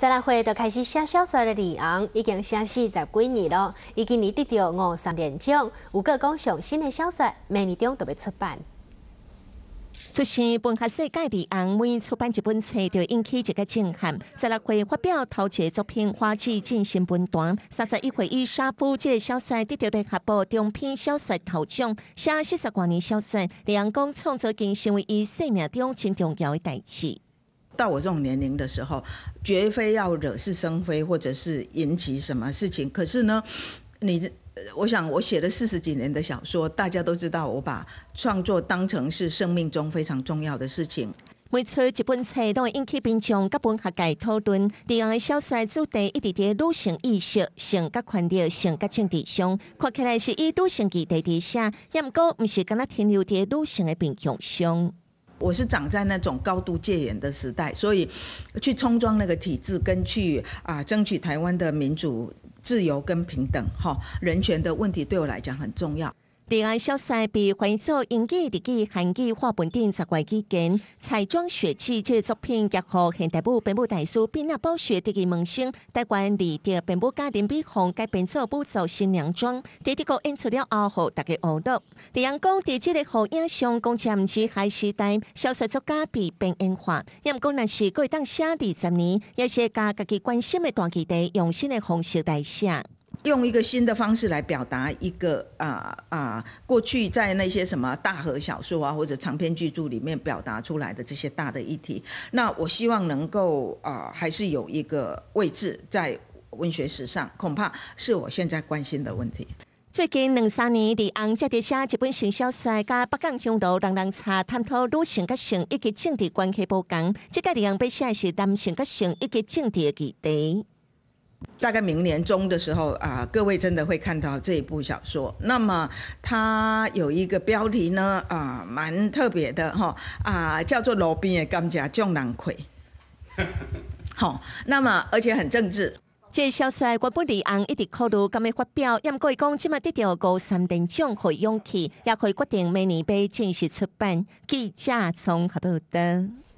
十六会就开始写小说的李昂，已经写四十几年了，已经年得到五三连奖，五个讲上新的小说每年中都要出版。出是本科世界李昂每出版一本册，就引起一个震撼。在六会发表头一个作品，花季进行文段。三十一岁议沙夫这个小说得到的合报中篇小说头奖，写四十多年小说，李昂讲创作已经成为伊生命中真重要的代志。到我这种年龄的时候，绝非要惹是生非，或者是引起什么事情。可是呢，你，我想我写了四十几年的小说，大家都知道，我把创作当成是生命中非常重要的事情。每次一本册，都会引起民众甲本学界讨论。第二个小息主题一直在女性意识，性格宽利、性格政治上，看起来是以女性级地底下，又毋过毋是跟他停留伫女性的贫穷上。我是长在那种高度戒严的时代，所以去冲撞那个体制，跟去啊争取台湾的民主、自由跟平等，哈，人权的问题对我来讲很重要。第二小息被贵州英语地记韩语化本店十柜期件、彩妆雪耻这作品结合现代舞编舞大师边娜包雪的门生，带关离的编舞家林碧红改变做部造型娘装，直这个演出了阿豪大家娱乐。这样讲，第这的好影像，讲前不止海时代小失作家被变演化，因讲那是可以当写二十年一些加家己关心的短期的用心的方式来写。用一个新的方式来表达一个啊啊，过去在那些什么大河小说啊或者长篇巨著里面表达出来的这些大的议题，那我希望能够啊，还是有一个位置在文学史上，恐怕是我现在关心的问题。最近两三年，伫红家的写一本新小说，加北港乡道人人查探讨女性甲性以及政治关系不同。这个地方被显是担心甲性以及政治的基地。大概明年中的时候啊，各位真的会看到这一部小说。那么它有一个标题呢，啊，蛮特别的哈，啊，叫做《路边的甘蔗种难开》。好，那么而且很政治。这小帅我不林昂一直考虑甘咪发表，因过讲今咪得到高三等奖可以勇气，也可以决定明年被正式出版。记者从台北。